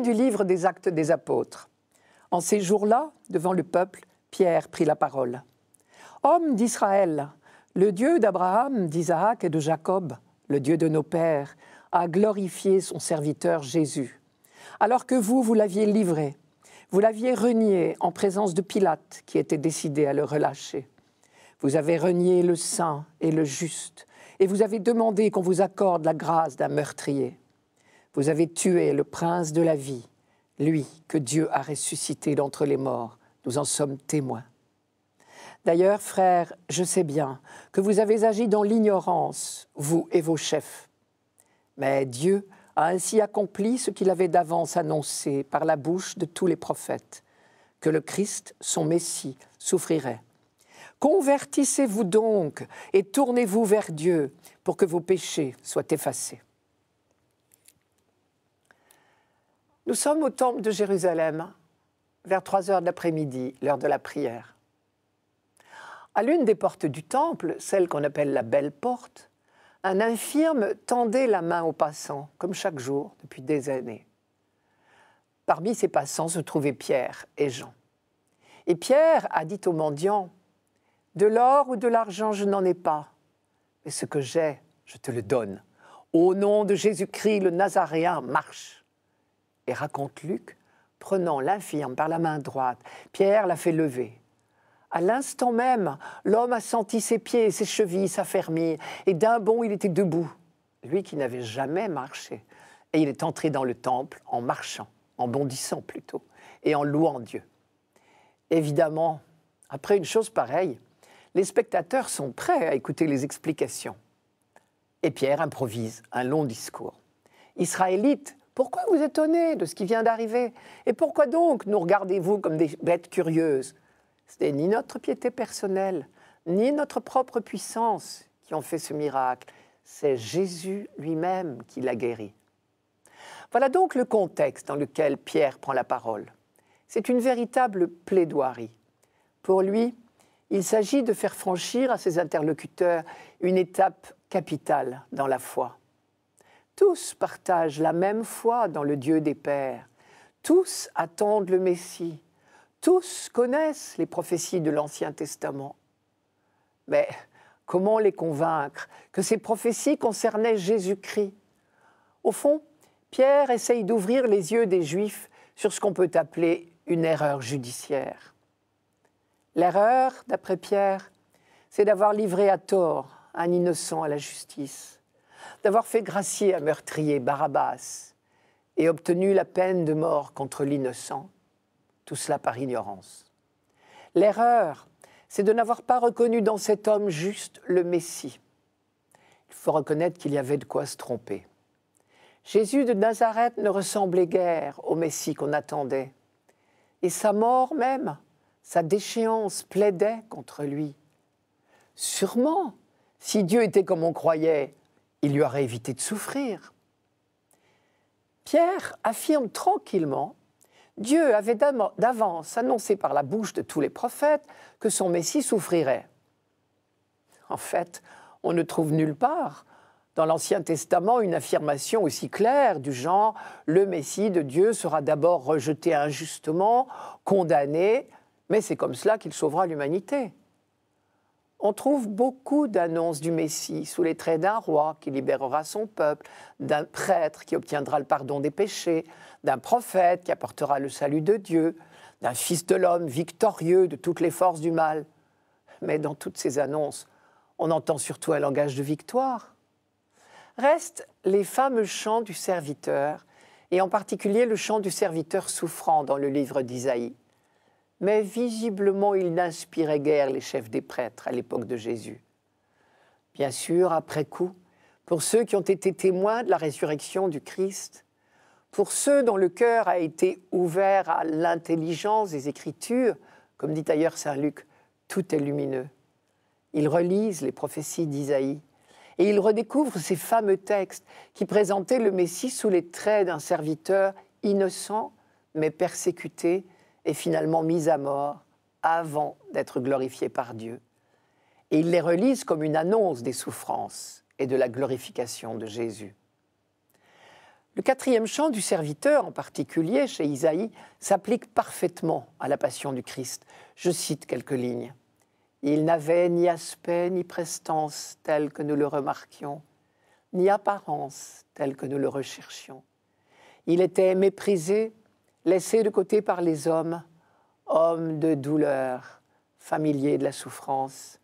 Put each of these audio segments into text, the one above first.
du livre des actes des apôtres. En ces jours-là, devant le peuple, Pierre prit la parole. Homme d'Israël, le Dieu d'Abraham, d'Isaac et de Jacob, le Dieu de nos pères, a glorifié son serviteur Jésus. Alors que vous, vous l'aviez livré, vous l'aviez renié en présence de Pilate qui était décidé à le relâcher. Vous avez renié le saint et le juste, et vous avez demandé qu'on vous accorde la grâce d'un meurtrier. Vous avez tué le prince de la vie, lui que Dieu a ressuscité d'entre les morts. Nous en sommes témoins. D'ailleurs, frères, je sais bien que vous avez agi dans l'ignorance, vous et vos chefs. Mais Dieu a ainsi accompli ce qu'il avait d'avance annoncé par la bouche de tous les prophètes, que le Christ, son Messie, souffrirait. Convertissez-vous donc et tournez-vous vers Dieu pour que vos péchés soient effacés. Nous sommes au temple de Jérusalem, vers 3 heures de l'après-midi, l'heure de la prière. À l'une des portes du temple, celle qu'on appelle la Belle Porte, un infirme tendait la main aux passants, comme chaque jour depuis des années. Parmi ces passants se trouvaient Pierre et Jean. Et Pierre a dit au mendiant De l'or ou de l'argent, je n'en ai pas, mais ce que j'ai, je te le donne. Au nom de Jésus-Christ le Nazaréen, marche. Et raconte Luc, prenant l'infirme par la main droite, Pierre l'a fait lever. À l'instant même, l'homme a senti ses pieds et ses chevilles s'affermir, et d'un bond il était debout, lui qui n'avait jamais marché. Et il est entré dans le temple en marchant, en bondissant plutôt, et en louant Dieu. Évidemment, après une chose pareille, les spectateurs sont prêts à écouter les explications. Et Pierre improvise un long discours. Israélite, pourquoi vous étonnez de ce qui vient d'arriver Et pourquoi donc nous regardez-vous comme des bêtes curieuses Ce n'est ni notre piété personnelle, ni notre propre puissance qui ont fait ce miracle, c'est Jésus lui-même qui l'a guéri. Voilà donc le contexte dans lequel Pierre prend la parole. C'est une véritable plaidoirie. Pour lui, il s'agit de faire franchir à ses interlocuteurs une étape capitale dans la foi. Tous partagent la même foi dans le Dieu des Pères. Tous attendent le Messie. Tous connaissent les prophéties de l'Ancien Testament. Mais comment les convaincre que ces prophéties concernaient Jésus-Christ Au fond, Pierre essaye d'ouvrir les yeux des Juifs sur ce qu'on peut appeler une erreur judiciaire. L'erreur, d'après Pierre, c'est d'avoir livré à tort un innocent à la justice d'avoir fait gracier un meurtrier, Barabbas, et obtenu la peine de mort contre l'innocent, tout cela par ignorance. L'erreur, c'est de n'avoir pas reconnu dans cet homme juste le Messie. Il faut reconnaître qu'il y avait de quoi se tromper. Jésus de Nazareth ne ressemblait guère au Messie qu'on attendait. Et sa mort même, sa déchéance plaidait contre lui. Sûrement, si Dieu était comme on croyait, il lui aurait évité de souffrir. Pierre affirme tranquillement Dieu avait d'avance annoncé par la bouche de tous les prophètes que son Messie souffrirait. En fait, on ne trouve nulle part dans l'Ancien Testament une affirmation aussi claire du genre le Messie de Dieu sera d'abord rejeté injustement, condamné, mais c'est comme cela qu'il sauvera l'humanité. On trouve beaucoup d'annonces du Messie sous les traits d'un roi qui libérera son peuple, d'un prêtre qui obtiendra le pardon des péchés, d'un prophète qui apportera le salut de Dieu, d'un fils de l'homme victorieux de toutes les forces du mal. Mais dans toutes ces annonces, on entend surtout un langage de victoire. Restent les fameux chants du serviteur, et en particulier le chant du serviteur souffrant dans le livre d'Isaïe mais visiblement il n'inspirait guère les chefs des prêtres à l'époque de Jésus. Bien sûr, après coup, pour ceux qui ont été témoins de la résurrection du Christ, pour ceux dont le cœur a été ouvert à l'intelligence des Écritures, comme dit ailleurs Saint Luc, tout est lumineux. Ils relisent les prophéties d'Isaïe et ils redécouvrent ces fameux textes qui présentaient le Messie sous les traits d'un serviteur innocent mais persécuté et finalement mis à mort avant d'être glorifié par Dieu. Et il les relise comme une annonce des souffrances et de la glorification de Jésus. Le quatrième chant du serviteur, en particulier chez Isaïe, s'applique parfaitement à la passion du Christ. Je cite quelques lignes. Il n'avait ni aspect ni prestance tel que nous le remarquions, ni apparence telle que nous le recherchions. Il était méprisé laissé de côté par les hommes, hommes de douleur, familiers de la souffrance,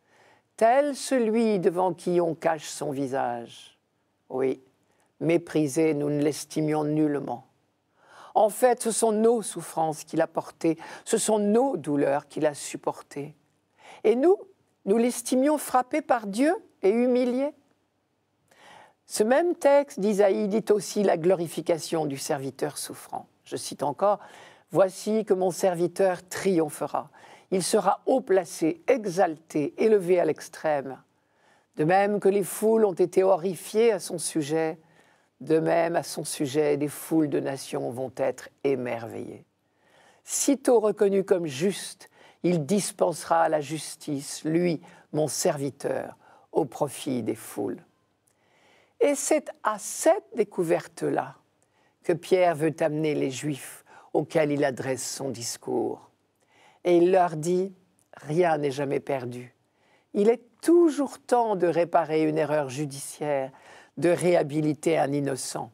tel celui devant qui on cache son visage. Oui, méprisé, nous ne l'estimions nullement. En fait, ce sont nos souffrances qu'il a portées, ce sont nos douleurs qu'il a supportées. Et nous, nous l'estimions frappé par Dieu et humilié. Ce même texte d'Isaïe dit aussi la glorification du serviteur souffrant je cite encore, Voici que mon serviteur triomphera. Il sera haut placé, exalté, élevé à l'extrême. De même que les foules ont été horrifiées à son sujet, de même à son sujet des foules de nations vont être émerveillées. Sitôt reconnu comme juste, il dispensera la justice, lui, mon serviteur, au profit des foules. Et c'est à cette découverte-là que Pierre veut amener les Juifs auxquels il adresse son discours. Et il leur dit, rien n'est jamais perdu. Il est toujours temps de réparer une erreur judiciaire, de réhabiliter un innocent.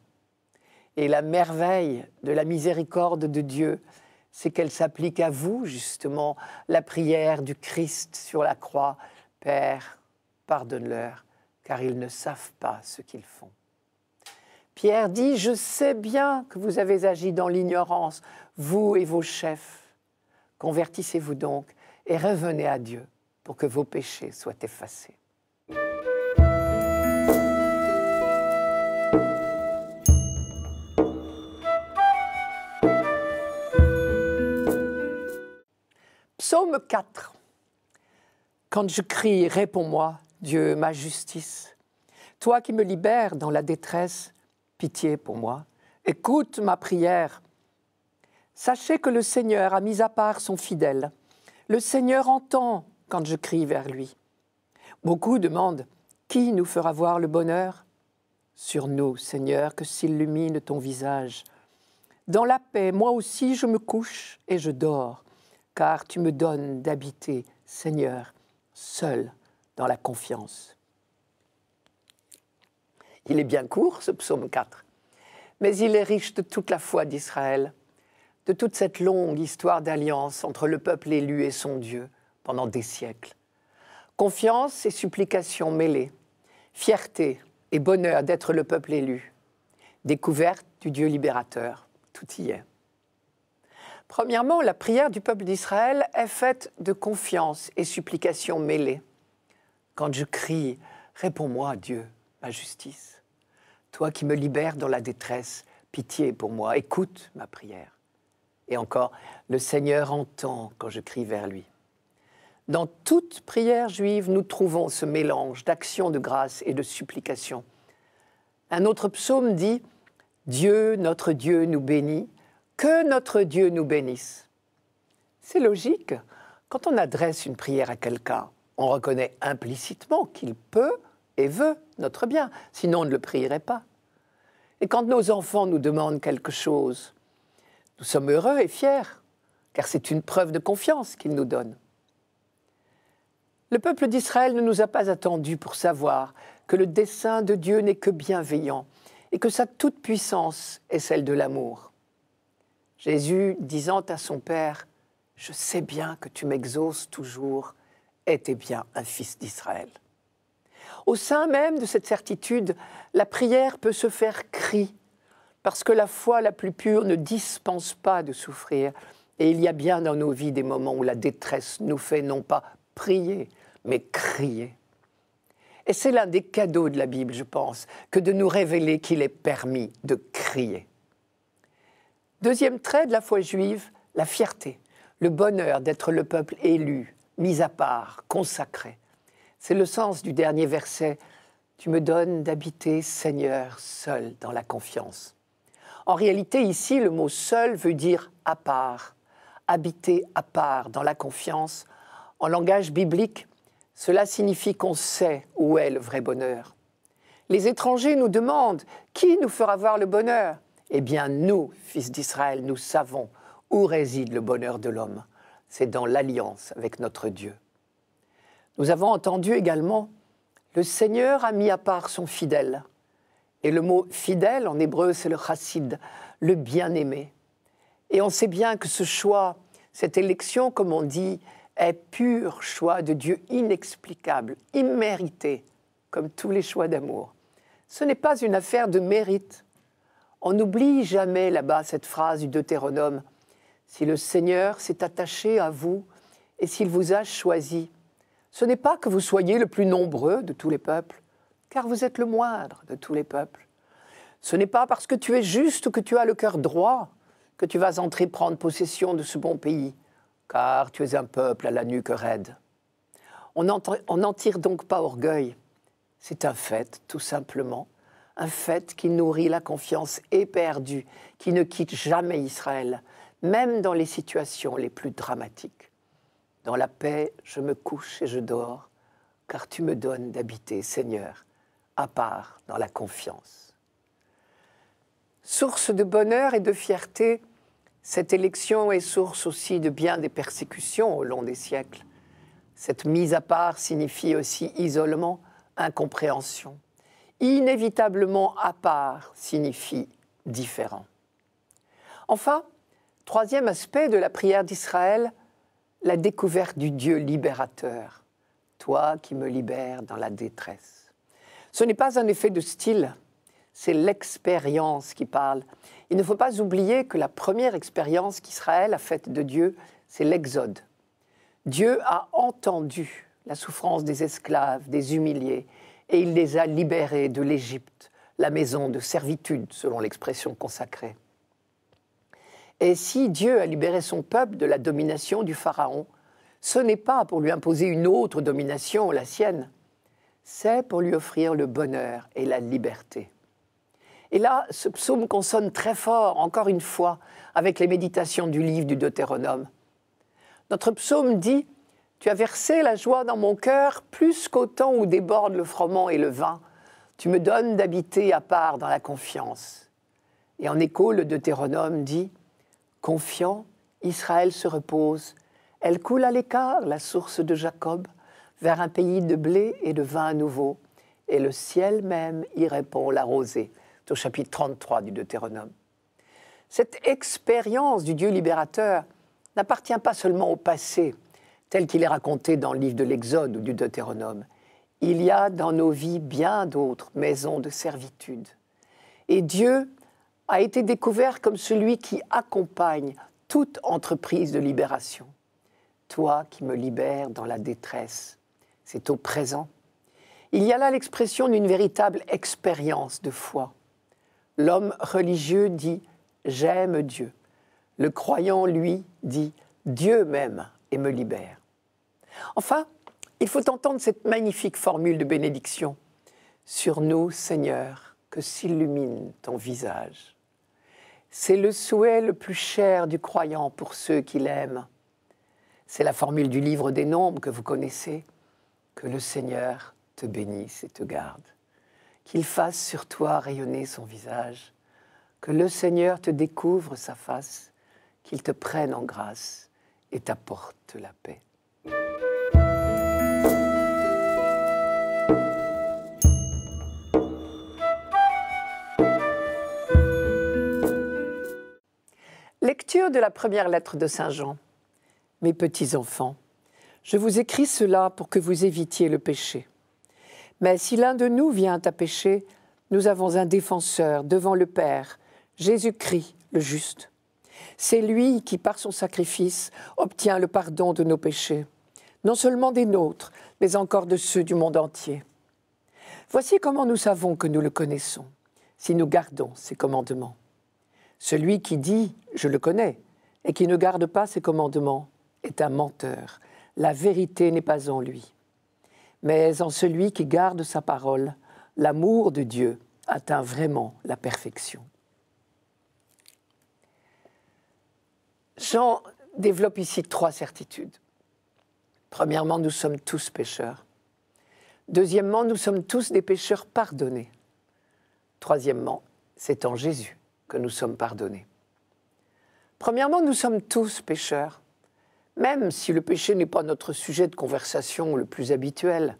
Et la merveille de la miséricorde de Dieu, c'est qu'elle s'applique à vous, justement, la prière du Christ sur la croix. Père, pardonne-leur, car ils ne savent pas ce qu'ils font. Pierre dit, je sais bien que vous avez agi dans l'ignorance, vous et vos chefs. Convertissez-vous donc et revenez à Dieu pour que vos péchés soient effacés. Psaume 4. Quand je crie, réponds-moi, Dieu, ma justice. Toi qui me libères dans la détresse, pitié pour moi. Écoute ma prière. Sachez que le Seigneur a mis à part son fidèle. Le Seigneur entend quand je crie vers lui. Beaucoup demandent Qui nous fera voir le bonheur Sur nous, Seigneur, que s'illumine ton visage. Dans la paix, moi aussi, je me couche et je dors, car tu me donnes d'habiter, Seigneur, seul dans la confiance. Il est bien court, ce psaume 4, mais il est riche de toute la foi d'Israël, de toute cette longue histoire d'alliance entre le peuple élu et son Dieu pendant des siècles. Confiance et supplication mêlées, fierté et bonheur d'être le peuple élu, découverte du Dieu libérateur, tout y est. Premièrement, la prière du peuple d'Israël est faite de confiance et supplication mêlées. Quand je crie, réponds-moi Dieu, ma justice. Toi qui me libères dans la détresse, pitié pour moi, écoute ma prière. Et encore, le Seigneur entend quand je crie vers lui. Dans toute prière juive, nous trouvons ce mélange d'action de grâce et de supplication. Un autre psaume dit Dieu, notre Dieu, nous bénit, que notre Dieu nous bénisse. C'est logique. Quand on adresse une prière à quelqu'un, on reconnaît implicitement qu'il peut et veut notre bien, sinon on ne le prierait pas. Et quand nos enfants nous demandent quelque chose, nous sommes heureux et fiers, car c'est une preuve de confiance qu'ils nous donnent. Le peuple d'Israël ne nous a pas attendus pour savoir que le dessein de Dieu n'est que bienveillant et que sa toute-puissance est celle de l'amour. Jésus, disant à son Père, Je sais bien que tu m'exauces toujours, était bien un fils d'Israël. Au sein même de cette certitude, la prière peut se faire cri, parce que la foi la plus pure ne dispense pas de souffrir. Et il y a bien dans nos vies des moments où la détresse nous fait non pas prier, mais crier. Et c'est l'un des cadeaux de la Bible, je pense, que de nous révéler qu'il est permis de crier. Deuxième trait de la foi juive, la fierté, le bonheur d'être le peuple élu, mis à part, consacré. C'est le sens du dernier verset. Tu me donnes d'habiter, Seigneur, seul dans la confiance. En réalité, ici, le mot seul veut dire à part, habiter à part dans la confiance. En langage biblique, cela signifie qu'on sait où est le vrai bonheur. Les étrangers nous demandent qui nous fera voir le bonheur. Eh bien, nous, fils d'Israël, nous savons où réside le bonheur de l'homme. C'est dans l'alliance avec notre Dieu. Nous avons entendu également le Seigneur a mis à part son fidèle. Et le mot fidèle en hébreu, c'est le chassid, le bien-aimé. Et on sait bien que ce choix, cette élection, comme on dit, est pur choix de Dieu inexplicable, immérité, comme tous les choix d'amour. Ce n'est pas une affaire de mérite. On n'oublie jamais là-bas cette phrase du Deutéronome. Si le Seigneur s'est attaché à vous et s'il vous a choisi, ce n'est pas que vous soyez le plus nombreux de tous les peuples, car vous êtes le moindre de tous les peuples. Ce n'est pas parce que tu es juste ou que tu as le cœur droit que tu vas entrer prendre possession de ce bon pays, car tu es un peuple à la nuque raide. On n'en tire donc pas orgueil. C'est un fait, tout simplement, un fait qui nourrit la confiance éperdue, qui ne quitte jamais Israël, même dans les situations les plus dramatiques. Dans la paix, je me couche et je dors, car tu me donnes d'habiter, Seigneur, à part dans la confiance. Source de bonheur et de fierté, cette élection est source aussi de bien des persécutions au long des siècles. Cette mise à part signifie aussi isolement, incompréhension. Inévitablement à part signifie différent. Enfin, troisième aspect de la prière d'Israël, la découverte du Dieu libérateur, toi qui me libères dans la détresse. Ce n'est pas un effet de style, c'est l'expérience qui parle. Il ne faut pas oublier que la première expérience qu'Israël a faite de Dieu, c'est l'Exode. Dieu a entendu la souffrance des esclaves, des humiliés, et il les a libérés de l'Égypte, la maison de servitude, selon l'expression consacrée. Et si Dieu a libéré son peuple de la domination du Pharaon, ce n'est pas pour lui imposer une autre domination, la sienne, c'est pour lui offrir le bonheur et la liberté. Et là, ce psaume consonne très fort, encore une fois, avec les méditations du livre du Deutéronome. Notre psaume dit Tu as versé la joie dans mon cœur plus qu'au temps où déborde le froment et le vin. Tu me donnes d'habiter à part dans la confiance. Et en écho, le Deutéronome dit Confiant, Israël se repose. Elle coule à l'écart, la source de Jacob, vers un pays de blé et de vin à nouveau, et le ciel même y répond la rosée. C'est au chapitre 33 du Deutéronome. Cette expérience du Dieu libérateur n'appartient pas seulement au passé, tel qu'il est raconté dans le livre de l'Exode ou du Deutéronome. Il y a dans nos vies bien d'autres maisons de servitude. Et Dieu a été découvert comme celui qui accompagne toute entreprise de libération. Toi qui me libères dans la détresse, c'est au présent. Il y a là l'expression d'une véritable expérience de foi. L'homme religieux dit ⁇ J'aime Dieu ⁇ Le croyant, lui, dit ⁇ Dieu m'aime et me libère ⁇ Enfin, il faut entendre cette magnifique formule de bénédiction. Sur nous, Seigneur, que s'illumine ton visage. C'est le souhait le plus cher du croyant pour ceux qui l'aiment. C'est la formule du livre des nombres que vous connaissez. Que le Seigneur te bénisse et te garde. Qu'il fasse sur toi rayonner son visage. Que le Seigneur te découvre sa face. Qu'il te prenne en grâce et t'apporte la paix. de la première lettre de Saint Jean. Mes petits enfants, je vous écris cela pour que vous évitiez le péché. Mais si l'un de nous vient à pécher, nous avons un défenseur devant le Père, Jésus-Christ le juste. C'est lui qui, par son sacrifice, obtient le pardon de nos péchés, non seulement des nôtres, mais encore de ceux du monde entier. Voici comment nous savons que nous le connaissons, si nous gardons ses commandements. Celui qui dit ⁇ Je le connais ⁇ et qui ne garde pas ses commandements est un menteur. La vérité n'est pas en lui. Mais en celui qui garde sa parole, l'amour de Dieu atteint vraiment la perfection. Jean développe ici trois certitudes. Premièrement, nous sommes tous pécheurs. Deuxièmement, nous sommes tous des pécheurs pardonnés. Troisièmement, c'est en Jésus que nous sommes pardonnés. Premièrement, nous sommes tous pécheurs. Même si le péché n'est pas notre sujet de conversation le plus habituel,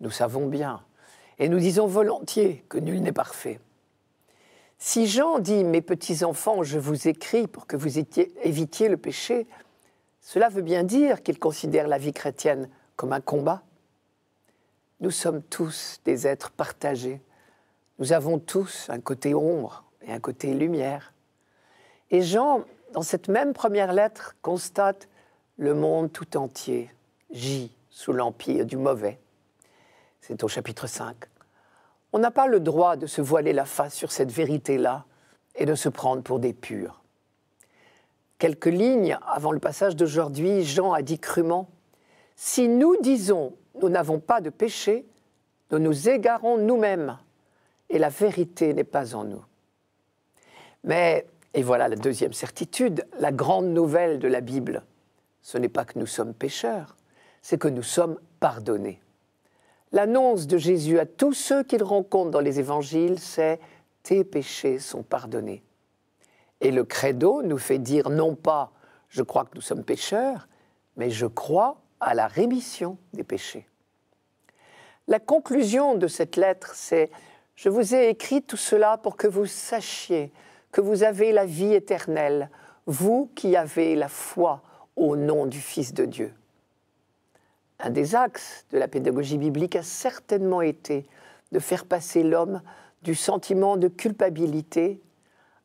nous savons bien, et nous disons volontiers que nul n'est parfait. Si Jean dit ⁇ Mes petits-enfants, je vous écris pour que vous évitiez le péché ⁇ cela veut bien dire qu'il considère la vie chrétienne comme un combat. Nous sommes tous des êtres partagés. Nous avons tous un côté ombre et un côté lumière. Et Jean, dans cette même première lettre, constate le monde tout entier J sous l'empire du mauvais. C'est au chapitre 5. On n'a pas le droit de se voiler la face sur cette vérité-là et de se prendre pour des purs. Quelques lignes avant le passage d'aujourd'hui, Jean a dit crûment Si nous disons nous n'avons pas de péché, nous nous égarons nous-mêmes et la vérité n'est pas en nous. Mais, et voilà la deuxième certitude, la grande nouvelle de la Bible, ce n'est pas que nous sommes pécheurs, c'est que nous sommes pardonnés. L'annonce de Jésus à tous ceux qu'il rencontre dans les évangiles, c'est tes péchés sont pardonnés. Et le credo nous fait dire non pas je crois que nous sommes pécheurs, mais je crois à la rémission des péchés. La conclusion de cette lettre, c'est ⁇ Je vous ai écrit tout cela pour que vous sachiez que vous avez la vie éternelle, vous qui avez la foi au nom du Fils de Dieu. Un des axes de la pédagogie biblique a certainement été de faire passer l'homme du sentiment de culpabilité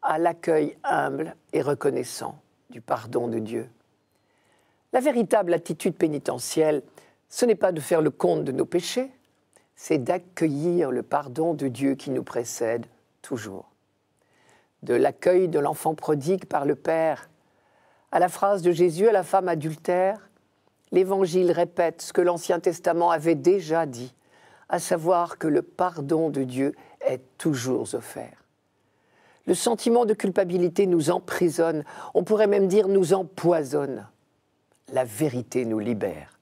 à l'accueil humble et reconnaissant du pardon de Dieu. La véritable attitude pénitentielle, ce n'est pas de faire le compte de nos péchés, c'est d'accueillir le pardon de Dieu qui nous précède toujours de l'accueil de l'enfant prodigue par le Père, à la phrase de Jésus à la femme adultère, l'Évangile répète ce que l'Ancien Testament avait déjà dit, à savoir que le pardon de Dieu est toujours offert. Le sentiment de culpabilité nous emprisonne, on pourrait même dire nous empoisonne. La vérité nous libère.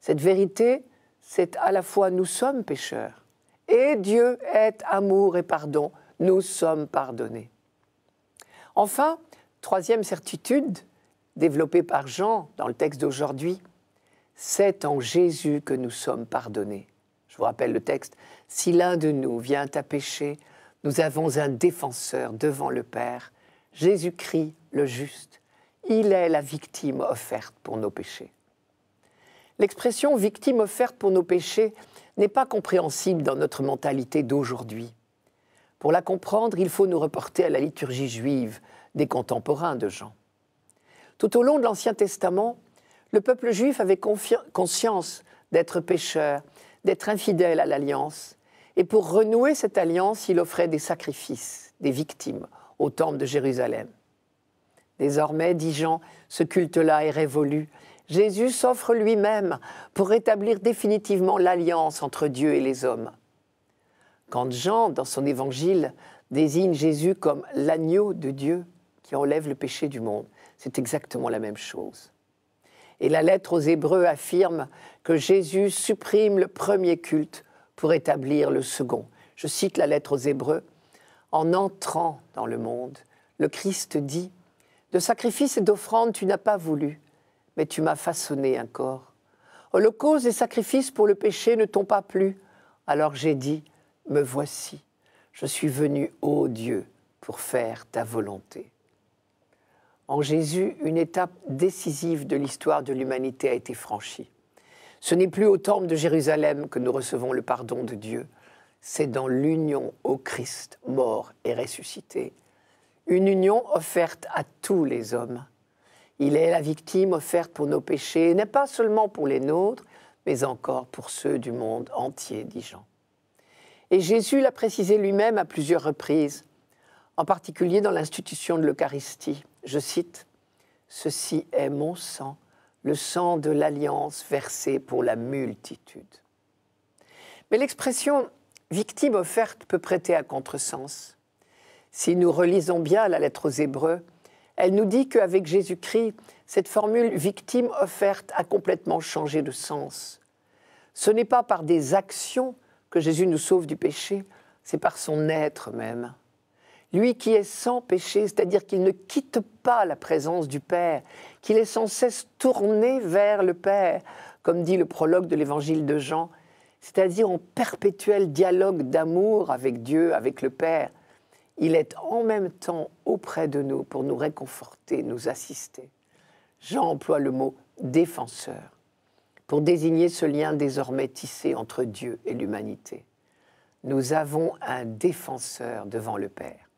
Cette vérité, c'est à la fois nous sommes pécheurs et Dieu est amour et pardon, nous sommes pardonnés. Enfin, troisième certitude, développée par Jean dans le texte d'aujourd'hui, c'est en Jésus que nous sommes pardonnés. Je vous rappelle le texte, si l'un de nous vient à pécher, nous avons un défenseur devant le Père, Jésus-Christ le juste. Il est la victime offerte pour nos péchés. L'expression victime offerte pour nos péchés n'est pas compréhensible dans notre mentalité d'aujourd'hui. Pour la comprendre, il faut nous reporter à la liturgie juive des contemporains de Jean. Tout au long de l'Ancien Testament, le peuple juif avait conscience d'être pécheur, d'être infidèle à l'alliance, et pour renouer cette alliance, il offrait des sacrifices, des victimes, au temple de Jérusalem. Désormais, dit Jean, ce culte-là est révolu. Jésus s'offre lui-même pour rétablir définitivement l'alliance entre Dieu et les hommes. Quand Jean, dans son évangile, désigne Jésus comme l'agneau de Dieu qui enlève le péché du monde, c'est exactement la même chose. Et la lettre aux Hébreux affirme que Jésus supprime le premier culte pour établir le second. Je cite la lettre aux Hébreux. En entrant dans le monde, le Christ dit, De sacrifices et d'offrandes tu n'as pas voulu, mais tu m'as façonné un corps. Holocauste et sacrifices pour le péché ne t'ont pas plu. Alors j'ai dit, me voici, je suis venu, ô Dieu, pour faire ta volonté. En Jésus, une étape décisive de l'histoire de l'humanité a été franchie. Ce n'est plus au temple de Jérusalem que nous recevons le pardon de Dieu, c'est dans l'union au Christ mort et ressuscité, une union offerte à tous les hommes. Il est la victime offerte pour nos péchés, n'est pas seulement pour les nôtres, mais encore pour ceux du monde entier, dit Jean. Et Jésus l'a précisé lui-même à plusieurs reprises, en particulier dans l'institution de l'Eucharistie. Je cite, Ceci est mon sang, le sang de l'alliance versé pour la multitude. Mais l'expression victime offerte peut prêter à contresens. Si nous relisons bien la lettre aux Hébreux, elle nous dit qu'avec Jésus-Christ, cette formule victime offerte a complètement changé de sens. Ce n'est pas par des actions que Jésus nous sauve du péché, c'est par son être même. Lui qui est sans péché, c'est-à-dire qu'il ne quitte pas la présence du Père, qu'il est sans cesse tourné vers le Père, comme dit le prologue de l'évangile de Jean, c'est-à-dire en perpétuel dialogue d'amour avec Dieu, avec le Père. Il est en même temps auprès de nous pour nous réconforter, nous assister. Jean emploie le mot défenseur pour désigner ce lien désormais tissé entre Dieu et l'humanité. Nous avons un défenseur devant le Père.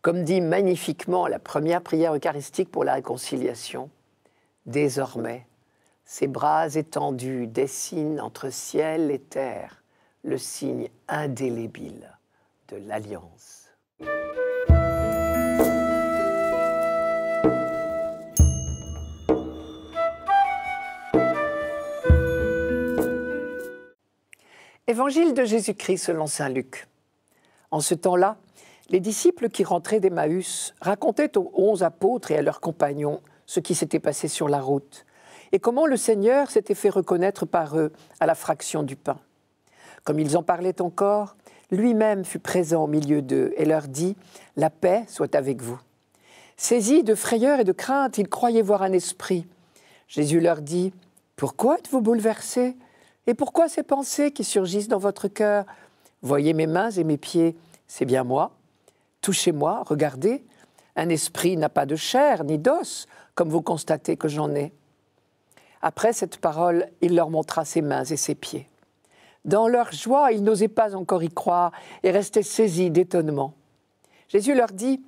Comme dit magnifiquement la première prière eucharistique pour la réconciliation, désormais, ses bras étendus dessinent entre ciel et terre le signe indélébile de l'alliance. Évangile de Jésus-Christ selon Saint Luc. En ce temps-là, les disciples qui rentraient d'Emmaüs racontaient aux onze apôtres et à leurs compagnons ce qui s'était passé sur la route et comment le Seigneur s'était fait reconnaître par eux à la fraction du pain. Comme ils en parlaient encore, lui-même fut présent au milieu d'eux et leur dit La paix soit avec vous. Saisis de frayeur et de crainte, ils croyaient voir un esprit. Jésus leur dit Pourquoi êtes-vous bouleversés et pourquoi ces pensées qui surgissent dans votre cœur Voyez mes mains et mes pieds, c'est bien moi. Touchez-moi, regardez. Un esprit n'a pas de chair ni d'os, comme vous constatez que j'en ai. Après cette parole, il leur montra ses mains et ses pieds. Dans leur joie, ils n'osaient pas encore y croire et restaient saisis d'étonnement. Jésus leur dit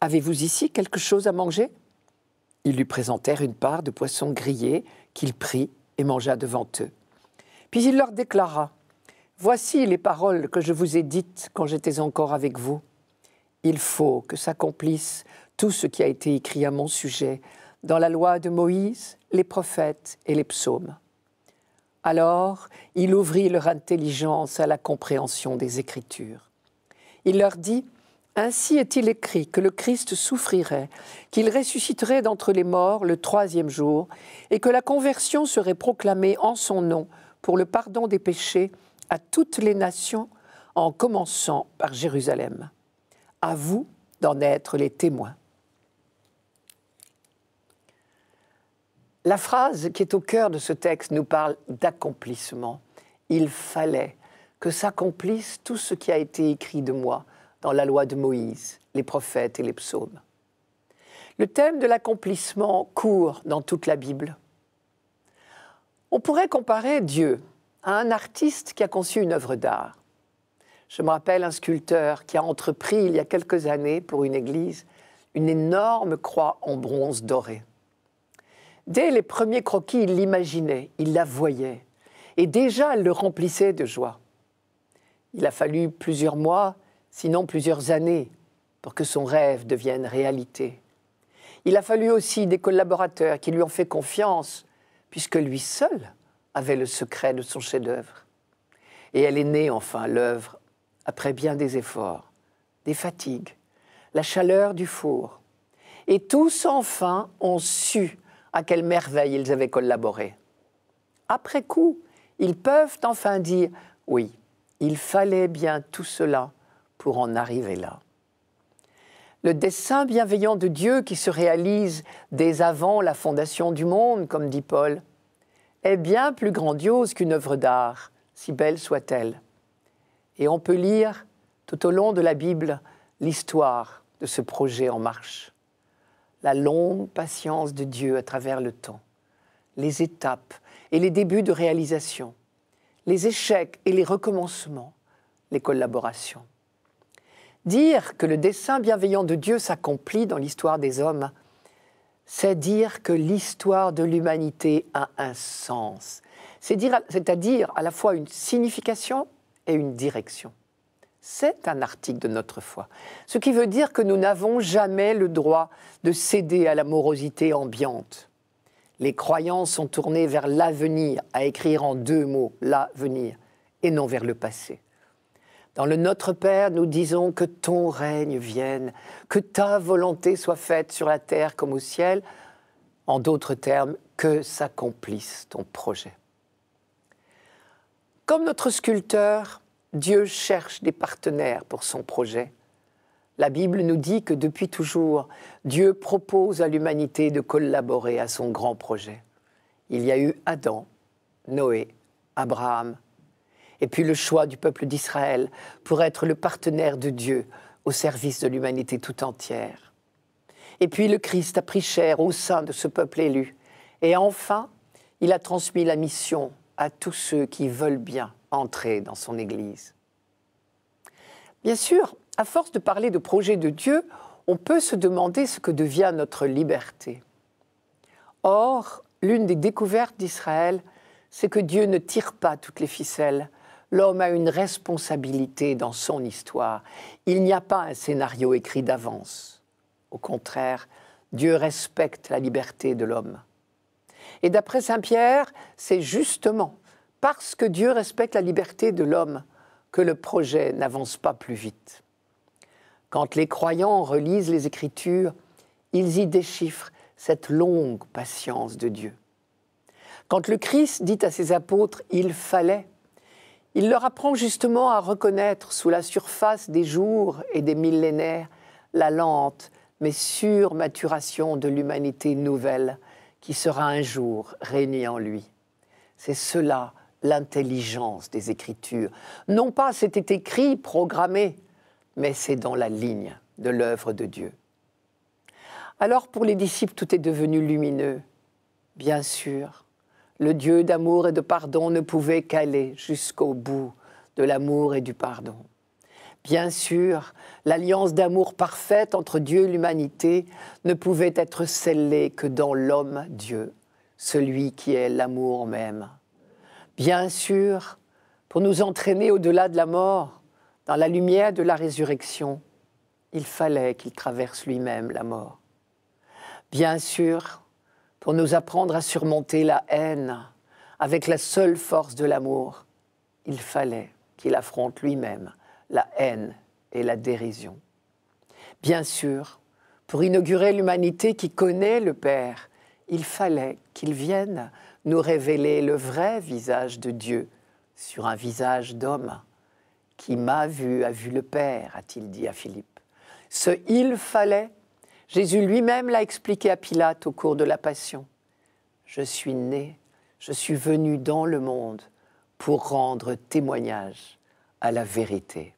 Avez-vous ici quelque chose à manger Ils lui présentèrent une part de poisson grillé qu'il prit et mangea devant eux. Puis il leur déclara, Voici les paroles que je vous ai dites quand j'étais encore avec vous. Il faut que s'accomplisse tout ce qui a été écrit à mon sujet dans la loi de Moïse, les prophètes et les psaumes. Alors, il ouvrit leur intelligence à la compréhension des Écritures. Il leur dit, Ainsi est-il écrit que le Christ souffrirait, qu'il ressusciterait d'entre les morts le troisième jour, et que la conversion serait proclamée en son nom pour le pardon des péchés à toutes les nations, en commençant par Jérusalem. À vous d'en être les témoins. La phrase qui est au cœur de ce texte nous parle d'accomplissement. Il fallait que s'accomplisse tout ce qui a été écrit de moi dans la loi de Moïse, les prophètes et les psaumes. Le thème de l'accomplissement court dans toute la Bible. On pourrait comparer Dieu à un artiste qui a conçu une œuvre d'art. Je me rappelle un sculpteur qui a entrepris il y a quelques années pour une église une énorme croix en bronze doré. Dès les premiers croquis, il l'imaginait, il la voyait, et déjà elle le remplissait de joie. Il a fallu plusieurs mois, sinon plusieurs années, pour que son rêve devienne réalité. Il a fallu aussi des collaborateurs qui lui ont fait confiance puisque lui seul avait le secret de son chef-d'œuvre. Et elle est née enfin, l'œuvre, après bien des efforts, des fatigues, la chaleur du four. Et tous enfin ont su à quelle merveille ils avaient collaboré. Après coup, ils peuvent enfin dire, oui, il fallait bien tout cela pour en arriver là le dessein bienveillant de Dieu qui se réalise dès avant la fondation du monde, comme dit Paul, est bien plus grandiose qu'une œuvre d'art, si belle soit-elle. Et on peut lire tout au long de la Bible l'histoire de ce projet en marche, la longue patience de Dieu à travers le temps, les étapes et les débuts de réalisation, les échecs et les recommencements, les collaborations. Dire que le dessein bienveillant de Dieu s'accomplit dans l'histoire des hommes, c'est dire que l'histoire de l'humanité a un sens. C'est-à-dire à la fois une signification et une direction. C'est un article de notre foi. Ce qui veut dire que nous n'avons jamais le droit de céder à la morosité ambiante. Les croyances sont tournées vers l'avenir, à écrire en deux mots l'avenir, et non vers le passé. Dans le Notre Père, nous disons que ton règne vienne, que ta volonté soit faite sur la terre comme au ciel. En d'autres termes, que s'accomplisse ton projet. Comme notre sculpteur, Dieu cherche des partenaires pour son projet. La Bible nous dit que depuis toujours, Dieu propose à l'humanité de collaborer à son grand projet. Il y a eu Adam, Noé, Abraham, et puis le choix du peuple d'Israël pour être le partenaire de Dieu au service de l'humanité tout entière. Et puis le Christ a pris chair au sein de ce peuple élu, et enfin, il a transmis la mission à tous ceux qui veulent bien entrer dans son Église. Bien sûr, à force de parler de projet de Dieu, on peut se demander ce que devient notre liberté. Or, l'une des découvertes d'Israël, c'est que Dieu ne tire pas toutes les ficelles, L'homme a une responsabilité dans son histoire. Il n'y a pas un scénario écrit d'avance. Au contraire, Dieu respecte la liberté de l'homme. Et d'après Saint Pierre, c'est justement parce que Dieu respecte la liberté de l'homme que le projet n'avance pas plus vite. Quand les croyants relisent les Écritures, ils y déchiffrent cette longue patience de Dieu. Quand le Christ dit à ses apôtres ⁇ Il fallait ⁇ il leur apprend justement à reconnaître sous la surface des jours et des millénaires la lente mais sûre maturation de l'humanité nouvelle qui sera un jour régnée en lui. C'est cela l'intelligence des Écritures. Non pas c'était écrit, programmé, mais c'est dans la ligne de l'œuvre de Dieu. Alors pour les disciples, tout est devenu lumineux, bien sûr le Dieu d'amour et de pardon ne pouvait qu'aller jusqu'au bout de l'amour et du pardon. Bien sûr, l'alliance d'amour parfaite entre Dieu et l'humanité ne pouvait être scellée que dans l'homme Dieu, celui qui est l'amour même. Bien sûr, pour nous entraîner au-delà de la mort, dans la lumière de la résurrection, il fallait qu'il traverse lui-même la mort. Bien sûr, pour nous apprendre à surmonter la haine avec la seule force de l'amour, il fallait qu'il affronte lui-même la haine et la dérision. Bien sûr, pour inaugurer l'humanité qui connaît le Père, il fallait qu'il vienne nous révéler le vrai visage de Dieu sur un visage d'homme. Qui m'a vu a vu le Père, a-t-il dit à Philippe. Ce il fallait Jésus lui-même l'a expliqué à Pilate au cours de la Passion. Je suis né, je suis venu dans le monde pour rendre témoignage à la vérité.